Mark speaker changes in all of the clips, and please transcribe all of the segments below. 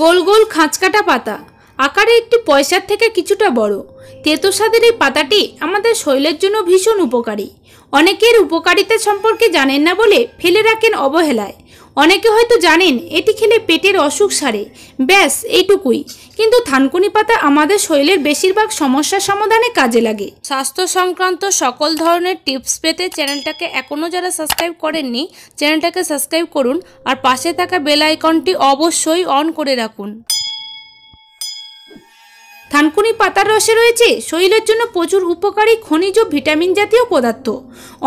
Speaker 1: গোল গোল খাঁচকাটা পাতা আকারে একটি পয়সার থেকে কিছুটা বড় তেতো স্বাদের এই পাতাটি আমাদের শৈলের জন্য ভীষণ উপকারী অনেকের উপকারিতা সম্পর্কে জানেন না বলে ফেলে রাখেন অবহেলায় অনেকে হয়তো জানেন এটি খেলে পেটের অসুখ সারে ব্যাস এইটুকুই কিন্তু থানকুনি পাতা আমাদের শরীরের বেশিরভাগ সমস্যা সমাধানে কাজে লাগে স্বাস্থ্য সংক্রান্ত সকল ধরনের টিপস পেতে চ্যানেলটাকে এখনও যারা সাবস্ক্রাইব করেননি চ্যানেলটাকে সাবস্ক্রাইব করুন আর পাশে থাকা বেল আইকনটি অবশ্যই অন করে রাখুন থানকুনি পাতার রসে রয়েছে শরীরের জন্য প্রচুর উপকারী খনিজ ভিটামিন জাতীয় পদার্থ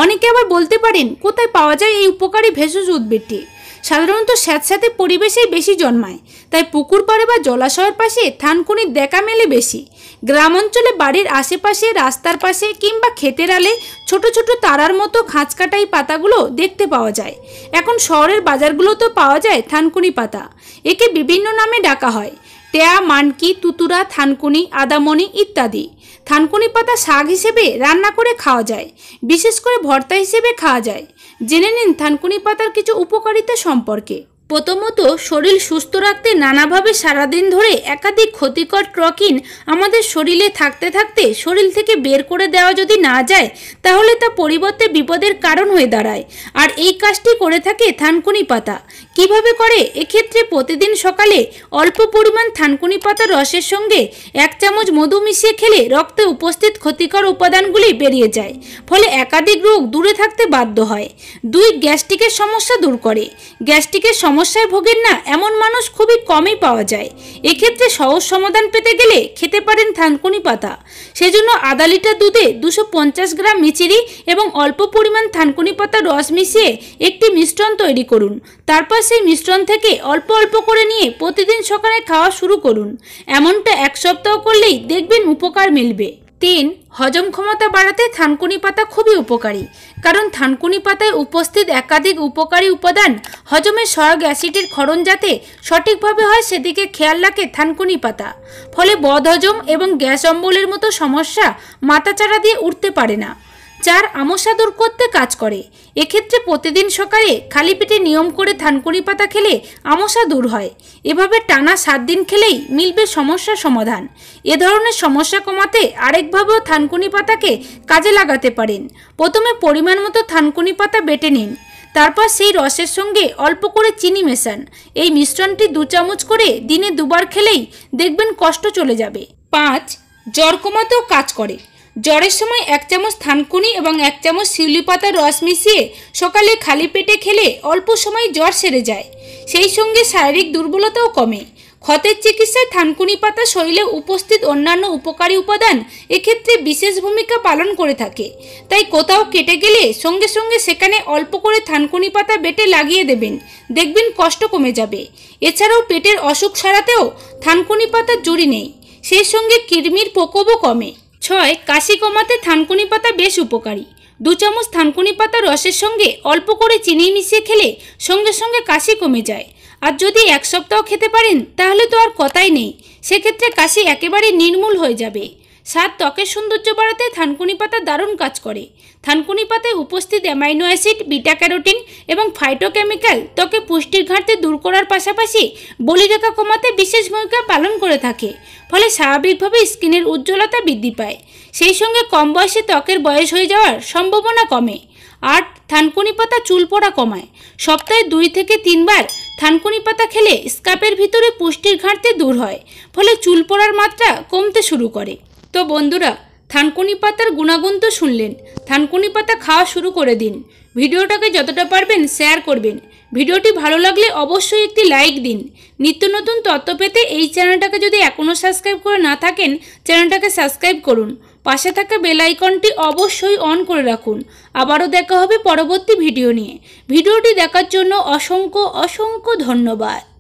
Speaker 1: অনেকে আবার বলতে পারেন কোথায় পাওয়া যায় এই উপকারী ভেষজ উদ্ভিদটি সাধারণত স্যাঁতস্যাঁতে পরিবেশেই বেশি জন্মায় তাই পুকুর পাড়ে বা জলাশয়ের পাশে থানকুনির দেখা মেলে বেশি গ্রাম অঞ্চলে বাড়ির আশেপাশে রাস্তার পাশে কিংবা ক্ষেতের আলে ছোট ছোট তারার মতো কাটাই পাতাগুলো দেখতে পাওয়া যায় এখন শহরের বাজারগুলোতেও পাওয়া যায় থানকুনি পাতা একে বিভিন্ন নামে ডাকা হয় টেয়া মানকি তুতুরা থানকুনি আদামনি ইত্যাদি থানকুনি পাতা শাক হিসেবে রান্না করে খাওয়া যায় বিশেষ করে ভর্তা হিসেবে খাওয়া যায় জেনে নিন থানকুনি পাতার কিছু উপকারিতা সম্পর্কে প্রথমত শরীর সুস্থ রাখতে নানাভাবে সারাদিন ধরে একাধিক ক্ষতিকর ট্রকিন আমাদের শরীরে থাকতে থাকতে শরীর থেকে বের করে দেওয়া যদি না যায় তাহলে তা পরিবর্তে বিপদের কারণ হয়ে দাঁড়ায় আর এই কাজটি করে থাকে থানকুনি পাতা কিভাবে করে এক্ষেত্রে প্রতিদিন সকালে অল্প পরিমাণ থানকুনি পাতার রসের সঙ্গে এক চামচ মধু মিশিয়ে খেলে রক্তে উপস্থিত ক্ষতিকর উপাদানগুলি বেরিয়ে যায় ফলে একাধিক রোগ দূরে থাকতে বাধ্য হয় দুই গ্যাস্ট্রিকের সমস্যা দূর করে গ্যাস্ট্রিকের সমস্যায় ভোগেন না এমন মানুষ খুবই কমই পাওয়া যায় এক্ষেত্রে সহজ সমাধান পেতে গেলে খেতে পারেন থানকুনি পাতা সেজন্য আধা লিটার দুধে দুশো পঞ্চাশ গ্রাম মিচিরি এবং অল্প পরিমাণ থানকুনি পাতার রস মিশিয়ে একটি মিশ্রণ তৈরি করুন তারপর সেই মিশ্রণ থেকে অল্প অল্প করে নিয়ে প্রতিদিন সকালে খাওয়া শুরু করুন এমনটা এক সপ্তাহ করলেই দেখবেন উপকার মিলবে তিন হজম ক্ষমতা বাড়াতে থানকুনি পাতা খুবই উপকারী কারণ থানকুনি পাতায় উপস্থিত একাধিক উপকারী উপাদান হজমের সহায়ক অ্যাসিডের ক্ষরণ যাতে সঠিকভাবে হয় সেদিকে খেয়াল রাখে থানকুনি পাতা ফলে বদহজম এবং গ্যাস অম্বলের মতো সমস্যা মাথাচাড়া দিয়ে উঠতে পারে না চার আমসা দূর করতে কাজ করে এক্ষেত্রে প্রতিদিন সকালে খালি পেটে নিয়ম করে থানকুড়ি পাতা খেলে আমসা দূর হয় এভাবে টানা সাত দিন খেলেই মিলবে সমস্যা সমাধান এ ধরনের সমস্যা কমাতে আরেকভাবেও থানকুনি পাতাকে কাজে লাগাতে পারেন প্রথমে পরিমাণ মতো থানকুনি পাতা বেটে নিন তারপর সেই রসের সঙ্গে অল্প করে চিনি মেশান এই মিশ্রণটি দু চামচ করে দিনে দুবার খেলেই দেখবেন কষ্ট চলে যাবে পাঁচ জ্বর কমাতেও কাজ করে জ্বরের সময় এক চামচ থানকুনি এবং এক চামচ শিউলি পাতার রস মিশিয়ে সকালে খালি পেটে খেলে অল্প সময় জ্বর সেরে যায় সেই সঙ্গে শারীরিক দুর্বলতাও কমে ক্ষতের চিকিৎসায় থানকুনি পাতা শরীরে উপস্থিত অন্যান্য উপকারী উপাদান এক্ষেত্রে বিশেষ ভূমিকা পালন করে থাকে তাই কোথাও কেটে গেলে সঙ্গে সঙ্গে সেখানে অল্প করে থানকুনি পাতা বেটে লাগিয়ে দেবেন দেখবেন কষ্ট কমে যাবে এছাড়াও পেটের অসুখ সারাতেও থানকুনি পাতার জুড়ি নেই সেই সঙ্গে কৃমির প্রকোপও কমে ছয় কাশি কমাতে থানকুনি পাতা বেশ উপকারী দু চামচ থানকুনি পাতা রসের সঙ্গে অল্প করে চিনি মিশিয়ে খেলে সঙ্গে সঙ্গে কাশি কমে যায় আর যদি এক সপ্তাহ খেতে পারেন তাহলে তো আর কথাই নেই সেক্ষেত্রে কাশি একেবারে নির্মূল হয়ে যাবে স্বাদ ত্বকের সৌন্দর্য বাড়াতে থানকুনি পাতা দারুণ কাজ করে থানকুনি পাতায় উপস্থিত অ্যামাইনো অ্যাসিড বিটা ক্যারোটিন এবং ফাইটোকেমিক্যাল ত্বকে পুষ্টির ঘাটতি দূর করার পাশাপাশি বলিরেখা কমাতে বিশেষ ভূমিকা পালন করে থাকে ফলে স্বাভাবিকভাবে স্কিনের উজ্জ্বলতা বৃদ্ধি পায় সেই সঙ্গে কম বয়সে ত্বকের বয়স হয়ে যাওয়ার সম্ভাবনা কমে আর থানকুনি পাতা চুল পড়া কমায় সপ্তাহে দুই থেকে তিনবার থানকুনি পাতা খেলে স্কাপের ভিতরে পুষ্টির ঘাটতি দূর হয় ফলে চুল পড়ার মাত্রা কমতে শুরু করে তো বন্ধুরা থানকুনি পাতার গুণাগুণ তো শুনলেন থানকুনি পাতা খাওয়া শুরু করে দিন ভিডিওটাকে যতটা পারবেন শেয়ার করবেন ভিডিওটি ভালো লাগলে অবশ্যই একটি লাইক দিন নিত্য নতুন তত্ত্ব পেতে এই চ্যানেলটাকে যদি এখনও সাবস্ক্রাইব করে না থাকেন চ্যানেলটাকে সাবস্ক্রাইব করুন পাশে থাকা বেল আইকনটি অবশ্যই অন করে রাখুন আবারও দেখা হবে পরবর্তী ভিডিও নিয়ে ভিডিওটি দেখার জন্য অসংখ্য অসংখ্য ধন্যবাদ